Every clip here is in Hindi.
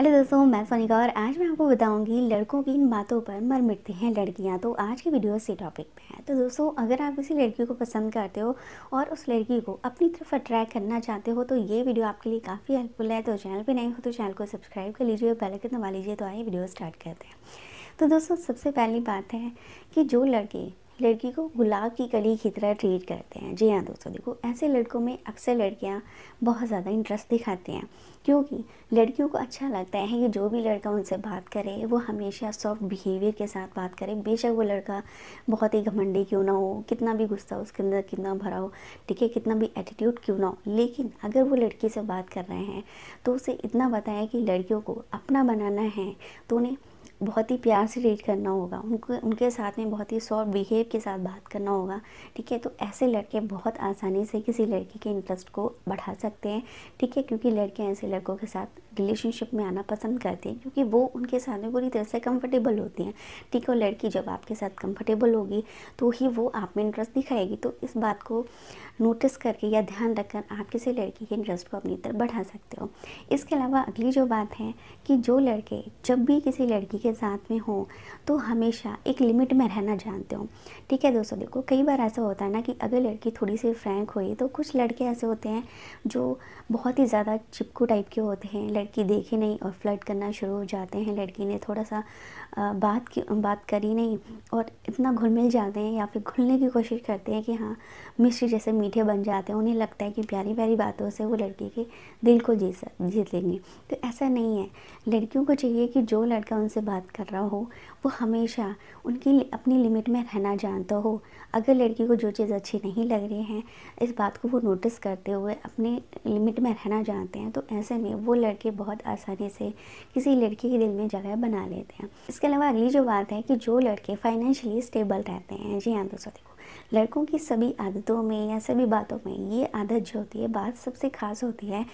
हेलो दोस्तों मैं सोनिका और आज मैं आपको बताऊंगी लड़कों की इन बातों पर मर मिटती हैं लड़कियां तो आज की वीडियो इसी टॉपिक पे है तो दोस्तों अगर आप किसी लड़की को पसंद करते हो और उस लड़की को अपनी तरफ अट्रैक्ट करना चाहते हो तो ये वीडियो आपके लिए काफ़ी हेल्पफुल है तो चैनल पर नहीं हो तो चैनल को सब्सक्राइब कर लीजिए पहले कितना दबा लीजिए तो आइए वीडियो स्टार्ट करते हैं तो दोस्तों सबसे पहली बात है कि जो लड़के लड़की को गुलाब की कली की तरह ट्रीट करते हैं जी हाँ दोस्तों देखो ऐसे लड़कों में अक्सर लड़कियाँ बहुत ज़्यादा इंटरेस्ट दिखाती हैं क्योंकि लड़कियों को अच्छा लगता है कि जो भी लड़का उनसे बात करे वो हमेशा सॉफ्ट बिहेवियर के साथ बात करे बेशक वो लड़का बहुत ही घमंडी क्यों ना हो कितना भी गुस्सा उसके अंदर कितना भरा हो ठीक है कितना भी एटीट्यूड क्यों ना हो लेकिन अगर वो लड़की से बात कर रहे हैं तो उसे इतना बताया कि लड़कियों को अपना बनाना है तो उन्हें बहुत ही प्यार से ट्रीट करना होगा उनको उनके साथ में बहुत ही सॉफ्ट बिहेव के साथ बात करना होगा ठीक है तो ऐसे लड़के बहुत आसानी से किसी लड़की के इंटरेस्ट को बढ़ा सकते हैं ठीक है क्योंकि लड़के ऐसे लड़कों के साथ रिलेशनशिप में आना पसंद करते हैं क्योंकि वो उनके साथ में पूरी तरह से कंफर्टेबल होती हैं ठीक है और लड़की जब आपके साथ कंफर्टेबल होगी तो ही वो आप में इंटरेस्ट दिखाएगी तो इस बात को नोटिस करके या ध्यान रखकर आप किसी लड़की के इंटरेस्ट को अपनी तरफ बढ़ा सकते हो इसके अलावा अगली जो बात है कि जो लड़के जब भी किसी लड़की के के साथ में हो तो हमेशा एक लिमिट में रहना जानते हो ठीक है दोस्तों देखो कई बार ऐसा होता है ना कि अगर लड़की थोड़ी सी फ्रैंक हुई तो कुछ लड़के ऐसे होते हैं जो बहुत ही ज़्यादा चिपकू टाइप के होते हैं लड़की देखे नहीं और फ्लर्ट करना शुरू हो जाते हैं लड़की ने थोड़ा सा बात की बात करी नहीं और इतना घुल मिल जाते हैं या फिर घुलने की कोशिश करते हैं कि हाँ मिश्री जैसे मीठे बन जाते हैं उन्हें लगता है कि प्यारी प्यारी बातों से वो लड़की के दिल को जीत जीत लेंगे तो ऐसा नहीं है लड़कियों को चाहिए कि जो लड़का उनसे बात बात कर रहा हो वो हमेशा उनकी अपनी लिमिट में रहना जानता हो अगर लड़की को जो चीज़ अच्छी नहीं लग रही है इस बात को वो नोटिस करते हुए अपने लिमिट में रहना जानते हैं तो ऐसे में वो लड़के बहुत आसानी से किसी लड़की के दिल में जगह बना लेते हैं इसके अलावा अगली जो बात है कि जो लड़के फाइनेंशियली स्टेबल रहते हैं जी हाँ दोस्तों देखो लड़कों की सभी आदतों में या सभी बातों में ये आदत जो होती है बात सबसे खास होती है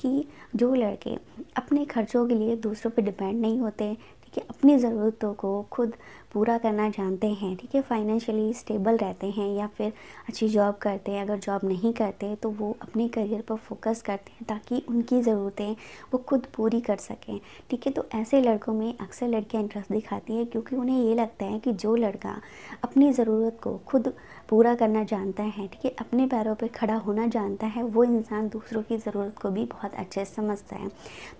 कि जो लड़के अपने खर्चों के लिए दूसरों पर डिपेंड नहीं होते कि अपनी ज़रूरतों को खुद पूरा करना जानते हैं ठीक है फाइनेंशियली स्टेबल रहते हैं या फिर अच्छी जॉब करते हैं अगर जॉब नहीं करते तो वो अपने करियर पर फोकस करते हैं ताकि उनकी ज़रूरतें वो खुद पूरी कर सकें ठीक है तो ऐसे लड़कों में अक्सर लड़कियाँ इंटरेस्ट दिखाती हैं क्योंकि उन्हें ये लगता है कि जो लड़का अपनी ज़रूरत को खुद पूरा करना जानता है ठीक है अपने पैरों पर खड़ा होना जानता है वो इंसान दूसरों की ज़रूरत को भी बहुत अच्छे से समझता है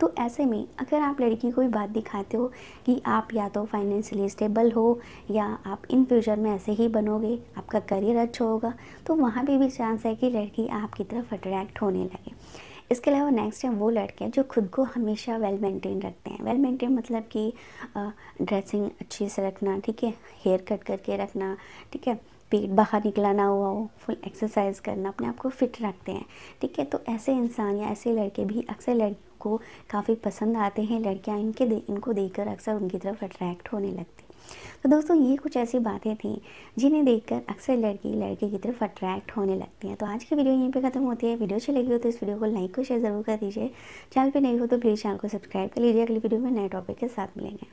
तो ऐसे में अगर आप लड़की को भी बात दिखाते हो कि आप या तो फाइनेंशियली स्टेबल हो या आप इन फ्यूचर में ऐसे ही बनोगे आपका करियर अच्छा होगा तो वहाँ भी, भी चांस है कि लड़की आपकी तरफ अट्रैक्ट होने लगे इसके अलावा नेक्स्ट है वो लड़के जो खुद को हमेशा वेल मेंटेन रखते हैं वेल मेंटेन मतलब कि ड्रेसिंग अच्छे से रखना ठीक है हेयर कट करके रखना ठीक है पेट बाहर निकलाना हुआ हो फुल एक्सरसाइज करना अपने आप को फिट रखते हैं ठीक है तो ऐसे इंसान या ऐसे लड़के भी अक्सर लड़की को काफ़ी पसंद आते हैं लड़कियाँ इनके दे, इनको देखकर अक्सर उनकी तरफ अट्रैक्ट होने लगती तो दोस्तों ये कुछ ऐसी बातें थी जिन्हें देखकर अक्सर लड़की लड़के की तरफ अट्रैक्ट होने लगती हैं तो आज की वीडियो यहीं पे खत्म होती है वीडियो अच्छी लगी हो तो इस वीडियो को लाइक और शेयर ज़रूर कर दीजिए चैनल पे नहीं हो तो प्लीज़ चैनल को सब्सक्राइब कर लीजिए अगली वीडियो में नए टॉपिक के साथ मिलेंगे